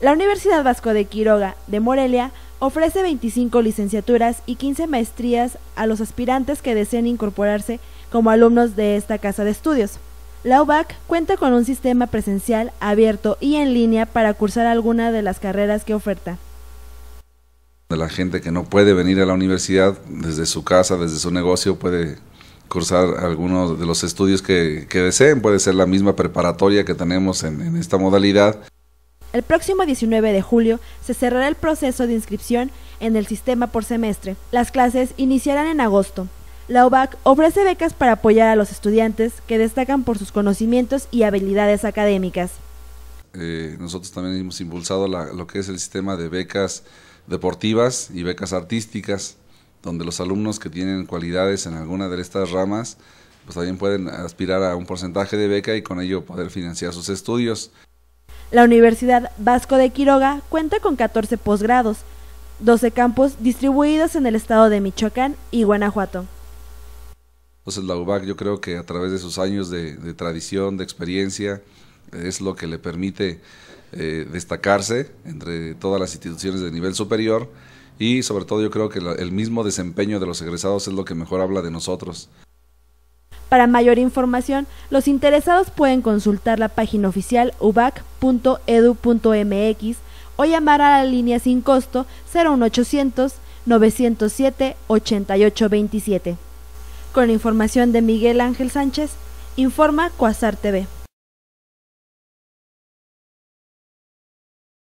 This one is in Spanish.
La Universidad Vasco de Quiroga de Morelia ofrece 25 licenciaturas y 15 maestrías a los aspirantes que deseen incorporarse como alumnos de esta casa de estudios. La UBAC cuenta con un sistema presencial abierto y en línea para cursar alguna de las carreras que oferta. La gente que no puede venir a la universidad desde su casa, desde su negocio, puede cursar algunos de los estudios que, deseen. Puede ser la misma preparatoria que tenemos en esta modalidad. El próximo 19 de julio se cerrará el proceso de inscripción en el sistema por semestre. Las clases iniciarán en agosto. La UBAC ofrece becas para apoyar a los estudiantes que destacan por sus conocimientos y habilidades académicas. Eh, nosotros también hemos impulsado lo que es el sistema de becas deportivas y becas artísticas, donde los alumnos que tienen cualidades en alguna de estas ramas, pues también pueden aspirar a un porcentaje de beca y con ello poder financiar sus estudios. La Universidad Vasco de Quiroga cuenta con 14 posgrados, 12 campos distribuidos en el estado de Michoacán y Guanajuato. Entonces la UBAC yo creo que a través de sus años de, tradición, de experiencia, es lo que le permite eh, destacarse entre todas las instituciones de nivel superior y sobre todo yo creo que el mismo desempeño de los egresados es lo que mejor habla de nosotros. Para mayor información, los interesados pueden consultar la página oficial ubac.edu.mx o llamar a la línea sin costo 01800 907 8827. Con información de Miguel Ángel Sánchez, informa Cuasar TV.